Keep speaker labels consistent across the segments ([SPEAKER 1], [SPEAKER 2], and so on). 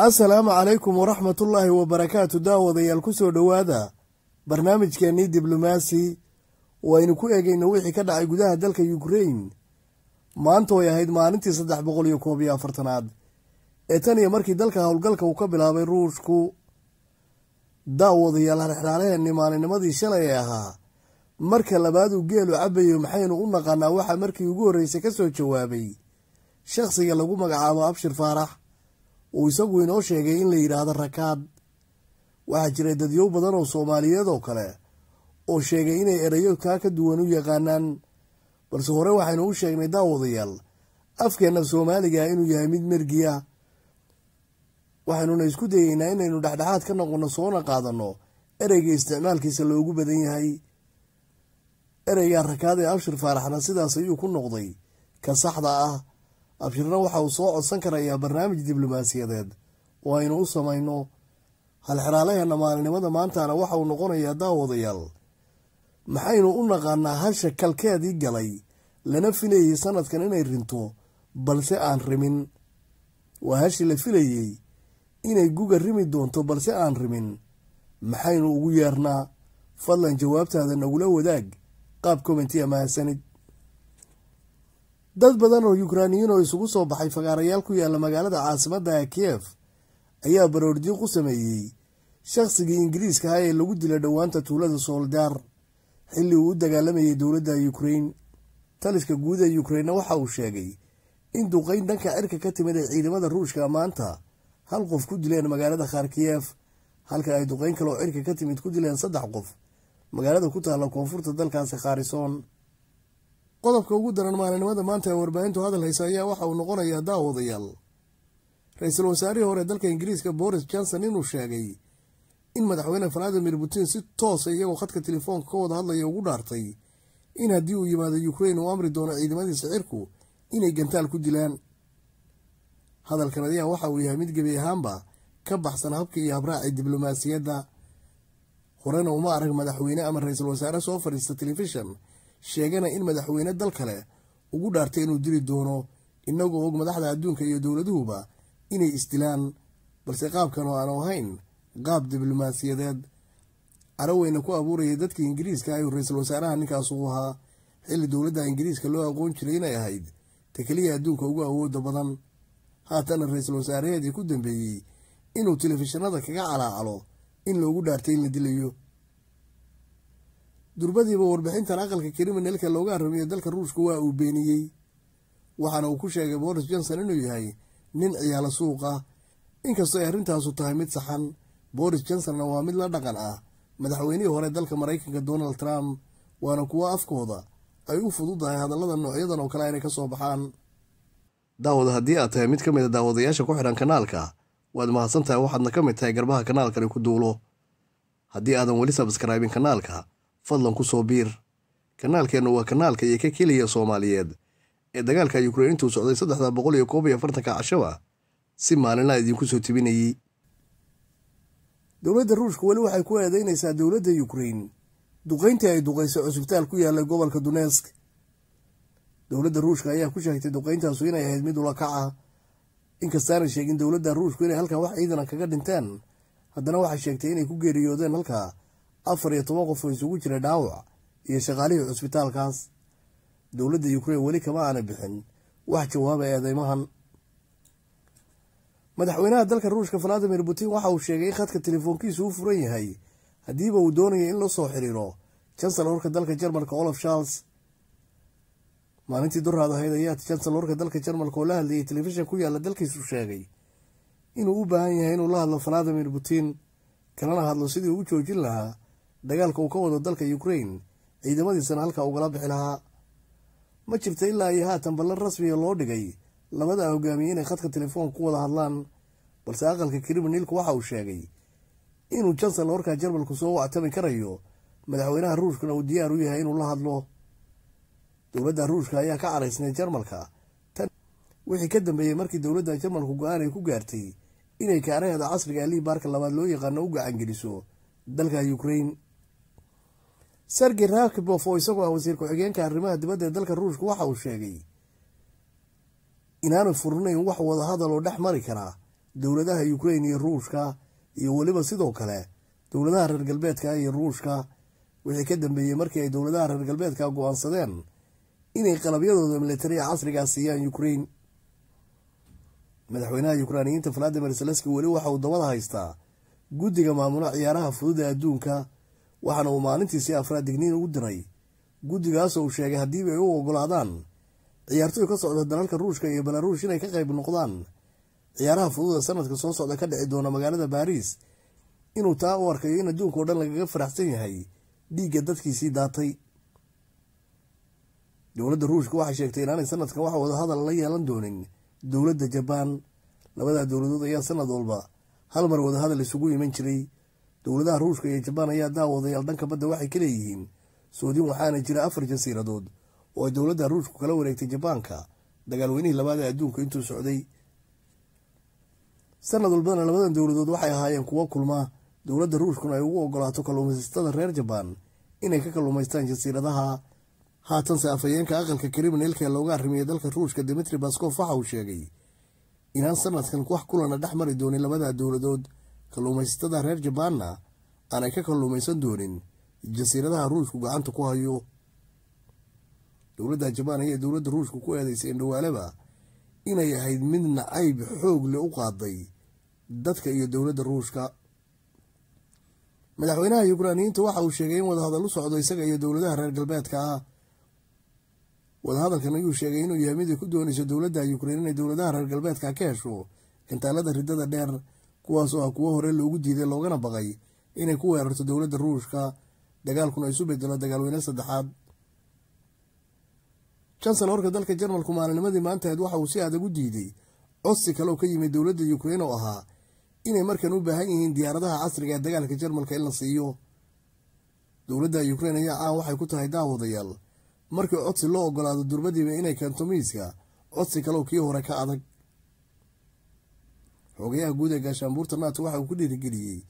[SPEAKER 1] assalaamu calaykum waraxmatullaahi wabarakaatu daawadayaal ku soo dhowaada barnaamijkeennii diblomaasi waynu ku eegayna wixii ka dhacay gudaha dalka yukrain maanta way ahayd maalintii saddex boqol iyo koob iyo afartanaad ee tan iyo markii dalka howlgalka uu ka bilaabay ruushku daawadayaal harxlaalaheenni maalinimadii shalay ee ahaa marka labaad uu geelu cabayo maxaynu u naqaanaa waxaa markii ugu horreysay ka soo jawaabay shakhsiga lagu magacaabo abshir faarax uu isagu inoo sheegay in la yidhaahdo rakaad waxaa jiray dadyow badan oo soomaaliyeed oo kale oo sheegay inay erayo kaa ka duwan u yaqaanaan balse hore waxaynu u sheegnay daawadayaal afkeenna soomaaliga inuu yahay mid mergi ah waxaynuna isku dayeynaa inaynu dhexdhexaad ka noqonno soona qaadanno ereyga isticmaalkiisa loogu badan yahay ereygaa rakaad ee abshir faaraxna sidaas ayuu ku noqday ka saxda ah abshirna waxa uu soo codsan karayaa barnaamij diblomaasiyadeed oo aynu u samayno halxiraalaheena maalinimada maantana waxa uu noqonayaa daawadayaal maxaynu u naqaanaa hasha kalkeedii galay lana filayay sanadkan inay rinto balse aan rimin waa hashi la filayey inay guga rimi doonto balse aan rimin maxaynu ugu yeernaa fadlan jawaabtaada nagula wadaag qaab commentiya mahadsanid dad badan oo yukraaniyiin oo isugu soo baxay fagaarayaal ku yaalla magaalada caasimadda kiev ayaa baroordiyo ku sameeyey shakhsigii ingiriiska ahaa ee lagu dilay dhowaanta tuulada sooldaar xilli uu u dagaalamayay dowladda yukrein taliska guud ee yukreinna waxa uu sheegay in duqeyn dhanka cirka ka timid ee ciidamada ruushka maanta hal qof ku dileen magaalada kharkiyef halka ay duqeyn kale oo cirka ka timid ku dileen saddex qof magaalada ku taalla koonfurta dalkaasi kharison qodobka ugu daran maalinimada maanta ee warbaahintu hadalhaysa ayaa waxa uu noqonayaa daawadayaal ra-iisul wasaarihii hore dalka ingiriiska boris johnson inuu sheegay in madaxweyne valadimir putin si toosa ah iyagoo khadka telefoonka ka wada hadlaya ugu dhaartay in haddii uu yimaado yukrain uu amri doono ciidamadiisa cirku inay gantaal ku dilaan hadalkan ayaa waxa uu yahay mid gebi ahaanba ka baxsan habka iyo habraaci diblomaasiyadda horena uma arag madaxweyne ama ra-iisul wasaare soo fadhiista telefishan sheegana in madaxweyne dal kale ugu dhaartay inuu dili doono inagoo og madaxda adduunka iyo dowladuhuba inay isdilaan balse qaabkan oo aanu ahayn qaab diblomaasiyadeed araweyna ku abuurayay dadkii ingiriiska ayuu ra-iisul wasaaraha ninkaas uu ahaa xilli dowladda ingiriiska loo aqoon jiray inay ahayd ta keliya adduunka ugu awoodda badan haatana ra-iisul wasaareheedii ku dambeeyey inuu telefishinada kaga calaacalo in loogu dhaartay in la dilayo durbadiiba warbixintan aqalka kariima looga harumiye dalka ruushka waa uu beeniyey waxaana uu ku sheegay boris johnson inuu yahay nin ciyaalo suuqa inkastoo ay arrintaasu tahay mid saxan boris johnsonna waa mid la dhaqan ah madaxweynihii hore dalka maraykanka donald trump waana kuwa afkooda ay u fududahay hadallada noocyadan oo kale inay ka soo baxaan daawad haddii aad tahay mid ka mid a ah daawadayaasha ku xidhan kanaalka waad mahadsan tahay waxaadna ka mid tahay garbaha kanaalkani ku duulo haddii aadan weli sabskaraybin kanaalka fadlan ku soo biir kanaalkeennu waa kanaalka iyo ka keliya soomaaliyeed ee dagaalka yukrain intuu socday saddexda boqol iyo koob iyo afartanka cashaba si maalinlaa ah idinku soo tibinayey dowladda ruushka weli waxay ku eedeynaysaa dowladda yukrain duqayntii ay duqaysay cusbitaal ku yaallay gobolka dunesk dowladda ruushka ayaa ku sheegtay duqayntaasu inay ahayd mid ula kaca inkastaana sheegin dowladda ruushku inay halkan wax ciidana kaga dhinteen haddana waxay sheegtay inay ku geeriyoodeen halkaa afar iyo toban qof oo isugu jira dhaawac iyo shaqaalihii cusbitaalkaas dowladda ukrain weli kama aana bixin wax jawaaba eedeymahan madaxweynaha dalka ruushka valadimir putin waxa uu sheegay in khadka telefoonkiisu u furan yahay haddiiba uu doonaya in lasoo xiriiro jansalorka dalka jarmalka olaf charles maalintii duraad ahayd ayaa jansalorka dalka jarmalka oo la hadlayay telefishan ku yaala dalkiisu sheegay inuu u baahan yahay inuu la hadlo valadimir putin kalana hadlo sidii uu joojin lahaa dagaalka uu ka wado dalka ukrain ciidamadiisana halkaa ugala bixi lahaa ma jirta ilaa iyo haatan ballan rasmiga loo dhigay labada hogaamiye inay khadka telefoonka ku wada hadlaan balse aqalka kriminiilku waxa uu sheegay inuu jansal warkaa jarmalku soo wactami karayo madaxweynaha ruushkuna uu diyaar u yahay inuu la hadlo dowladda ruushka ayaa ka caraysnay jarmalka wixii ka dambeeyey markii dowladda jarmalku go-aan ay ku gaartay inay kaaraheeda casriga ah baarka labaad loo yaqaano u gacangeliso dalka ukrain sergey rakibof oo isagoo ah wasiir ku-xigeenka arrimaha dibadda ee dalka ruushka waxa uu sheegay inaanu furnayn wax wadahadal oo dhex mari karaa dowladaha ukrein iyo ruushka iyo weliba sidoo kale dowladaha reer galbeedka iyo ruushka wixii ka dambeeyey markii ay dowladaha reer galbeedka go-aansadeen inay qalabyadooda militariya casrigaa ah siiyaan ukrein madaxweynaha yukraaniyiinta valadimir selski weli waxa uu dabada haystaa guddiga maamulo ciyaaraha fudud ee adduunka waxaana uu maalintiisii si afraad digniin ugu diray guddigaasoo uu sheegay haddiiba ay u ogolaadaan ciyaartoy ka socda dalalka ruushka iyo belaruush inay ka qayb noqdaan ciyaaraha fudud ee sanadka soo socda ka dhici doona magaalada baariis inuu taa u arkayo in adduunka o dhan lagaga faraxsan yahay dhiigga dadkiisii daatay dowladda ruushka waxay sheegtay inaanay sanadkan wax wadahadal la yeelan doonin dowladda jabaan labadaa dowladood ayaa sanad walba hal mar wadahadal isugu iman jiray dowladaha ruushka iyo jabaan ayaa daawadayaal dhanka badda waxay ka leeyihiin suudin waxaana jira afar jasiiradood oo ay dowladda ruushku kala wareegtay jabaanka dagaalweynihii labaad ee adduunka intuu socday sanad walbadana labadan dowladood waxay ahaayeen kuwo kulma dowladda ruushkuna ay ugu ogolaato kalluumaysatada reer jabaan inay ka kalluumaystaan jasiiradaha haatanse afhayeenka aqalka karimin ilka looga arrimiya dalka ruushka dimitri baskof waxa uu sheegay inaan sanadkan wax kulana dhex mari doonin labada dowladood kalluumaysatada reer jabaanna aanay ka kalluumaysan doonin jasiiradaha ruushku gacanta ku hayo dowladda jabaan ayaa dowladda ruushka ku eedaysay indhawaaleba inay ahayd mid nacayb xoogle u qaaday dadka iyo dowladda ruushka madaxweynaha yukraaniyiinta waxa uu sheegay in wadahadal u socdo isaga iyo dowladaha reer galbeedka ah wadahadalkan ayuu sheegay inuu yahay mid midii ku doonayso dowladda yukrain inay dowladaha reer galbeedka ka hesho gantaalada ridada dheer kuwaasoo ah kuwo hore loogu diiday loogana baqay inay ku weerarto dowladda ruushka dagaalkuna isu bedelo dagaalweyne saddexaad johnson dalka jarmalku maalinimadii maantaheed waxa uu si adag u diiday codsi kaleo ka yimid dowladda ukrein oo ahaa inay markan u baahan yihiin diyaaradaha casriga ah ee dagaalka jarmalka in la siiyo dowladda ukrein ayaa caan waxay ku tahay daawadayaal markii codsi loo ogolaado durbadiiba inay keento miiska codsi kaleo kii hore ka adag xogayaha guud ee gaashaanbuurta naata waxa uu ku dhiirigeliyey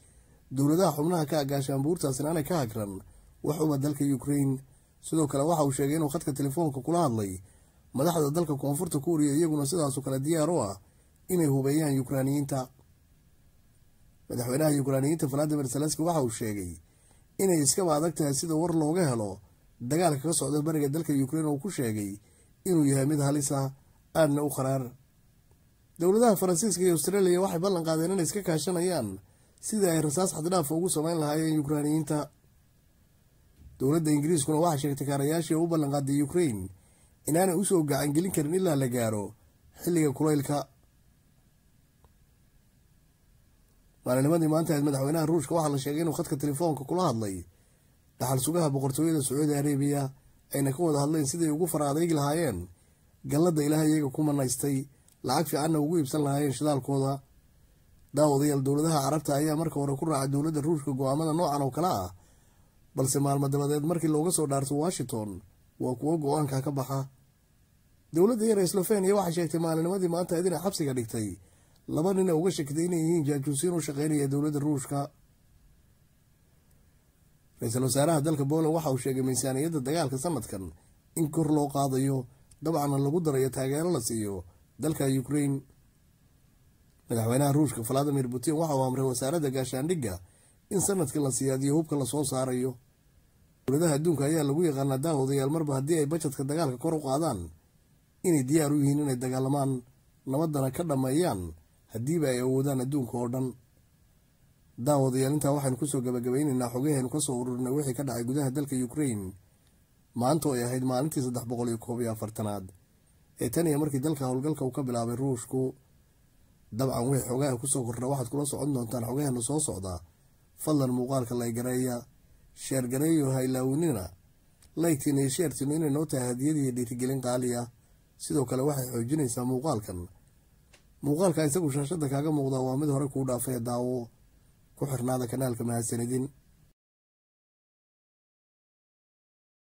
[SPEAKER 1] dowladaha xubnaha ka ah gaashaanbuurtaasina aanay ka hagran waxuba dalka ukrain sidoo kale waxa uu sheegay inuu khadka telefoonka kula hadlay madaxda dalka koonfurta kuuriya iyaguna sidaasoo kale diyaar u ah inay hubeeyaan yukraaniyiinta madaxweynaha yukraaniyiinta valadimir zelenski waxa uu sheegay inay iskaba adag tahay sida war looga helo dagaalka ka socda bariga dalka ukrain oo ku sheegay inuu yahay mid halisa aadna u qaraar dowladaha faransiiska iyo austraaliya waxay ballan qaadeen inay iska kaashanayaan sidii ay rasaas xaddhaafa ugu samayn lahaayeen yukrainiyiinta dowladda ingiriiskuna waxay sheegtay kaarayaashii u ballanqaaday ukrain inaanay usoo gelin karin ilaa la gaaro xilliga kulaylka maalinimadii maanta aheed madaxweynaha ruushka waxaa la sheegay inuu khadka telefoonka kula hadlay dhaxal sugaha boqortooyada sacuudi arabiya ayna ka wada hadleen siday ugu fara lahaayeen galladda ilaahay iyaga ku manaystay lacag fiicanna ugu iibsan lahaayeen shidaalkooda daawadayaal dowladaha carabta ayaa marka hore ku raaca dowladda ruushka go-aamada noocan oo kale ah balse maalmo dabadeed markii looga soo dhaarto washington waa kuwo go-aanka ka baxa dowladda yare sloveniya waxay sheegtay maalinimadii maanta idina xabsiga dhigtay laba nina uga shakitay inay yihiin jaajuusiin u shaqeynaya dowladda ruushka ra-iisul wasaaraha dalka poland waxa uu sheegay miisaaniyadda dagaalka sanadkan in kor loo qaadayo dabcana lagu darayo taageero la siiyo dalka ukrain madaxweynaha ruushka valadimir putin waxa uu amray wasaaradda gaashaandhigga in sanadkii la siyaadiyo hubka lasoo saarayo dowladaha adduunka ayaa lagu yaqaanaa daawodayaal marba haddii ay bajadka dagaalka kor u qaadaan inay diyaar u yihiin inay dagaalamaan nabaddana ka dhammeeyaan haddiiba ay awoodaan adduunka oo dhan daawadayaal intaa waxaynu kusoo gabagabaynaynaa xogeehaynu kasoo ururinay wixii ka dhacay gudaha dalka ukrain maanta oo ay ahayd maalintii saddex boqol iyo koob iyo afartanaad ee tan iyo markii dalka howlgalka uu ka bilaabay ruushku dabcan wixii xogaaha kusoo kordha waxaad kula socon doontaan xogaheena soo socdaa fadlan muuqaalka laygareeya sheergareeyo haylaawinina laytini sheertinu inay noo tahay hadiyadiiyo dhiirigelin qaaliya sidoo kale waxay xoojinaysaa muuqaalkan muuqaalka isagu shaashadda kaaga muuqdaa waa mid hore kuu dhaafay daawo ku xirnaada kanaalka mahadsanidin